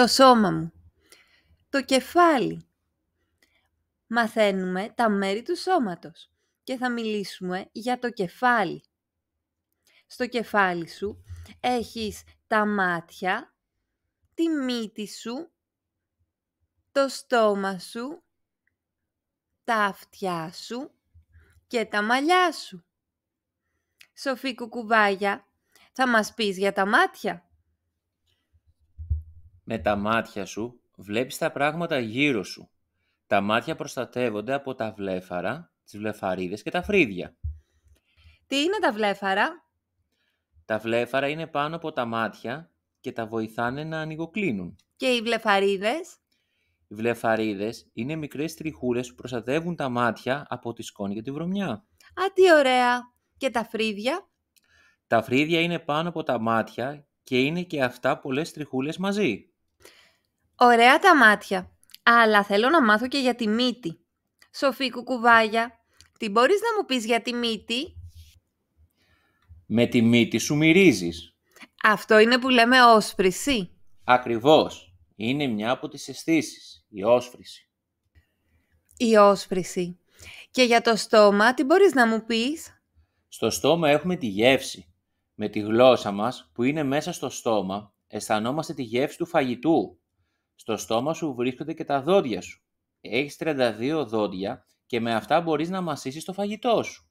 το σώμα μου. Το κεφάλι. Μαθαίνουμε τα μέρη του σώματος και θα μιλήσουμε για το κεφάλι. Στο κεφάλι σου έχεις τα μάτια, τη μύτη σου, το στόμα σου, τα αυτιά σου και τα μαλλιά σου. Σοφή κουκουβάγια, θα μας πεις για τα μάτια. Με τα μάτια σου βλέπεις τα πράγματα γύρω σου. Τα μάτια προστατεύονται από τα βλέφαρα, τις βλεφαρίδες και τα φρύδια. Τι είναι τα βλέφαρα? Τα βλέφαρα είναι πάνω από τα μάτια και τα βοηθάνε να ανοιγοκλίνουν. Και οι βλεφαρίδες? Οι βλεφαρίδες είναι μικρές τριχούλες που προστατεύουν τα μάτια από τη σκόνη και τη βρωμιά. Α, τι ωραία! Και τα φρύδια? Τα φρύδια είναι πάνω από τα μάτια και είναι και αυτά πολλές τριχούλες μαζί. Ωραία τα μάτια, αλλά θέλω να μάθω και για τη μύτη. Σοφή κουκουβάγια, τι μπορείς να μου πεις για τη μύτη? Με τη μύτη σου μυρίζεις. Αυτό είναι που λέμε όσφρηση. Ακριβώς. Είναι μια από τις αισθήσεις, η όσφρηση. Η όσφρηση. Και για το στόμα, τι μπορείς να μου πεις? Στο στόμα έχουμε τη γεύση. Με τη γλώσσα μας, που είναι μέσα στο στόμα, αισθανόμαστε τη γεύση του φαγητού. Στο στόμα σου βρίσκονται και τα δόντια σου. Έχεις 32 δόντια και με αυτά μπορείς να μασίσεις το φαγητό σου.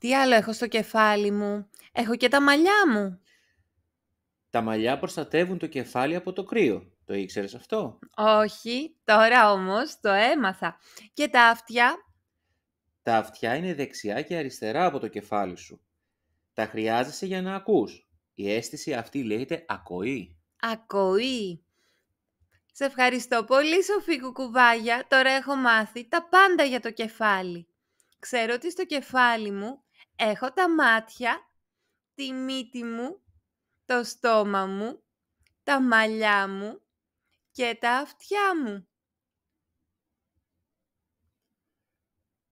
τι άλλο έχω στο κεφάλι μου. Έχω και τα μαλλιά μου. Τα μαλλιά προστατεύουν το κεφάλι από το κρύο. Το ήξερες αυτό? Όχι, τώρα όμως το έμαθα. Και τα αυτιά? Τα αυτιά είναι δεξιά και αριστερά από το κεφάλι σου. Τα χρειάζεσαι για να ακούς. Η αίσθηση αυτή λέγεται ακοή. Ακοή. Σε ευχαριστώ πολύ Σοφή Κουκουβάγια, τώρα έχω μάθει τα πάντα για το κεφάλι. Ξέρω ότι στο κεφάλι μου έχω τα μάτια, τη μύτη μου, το στόμα μου, τα μαλλιά μου και τα αυτιά μου.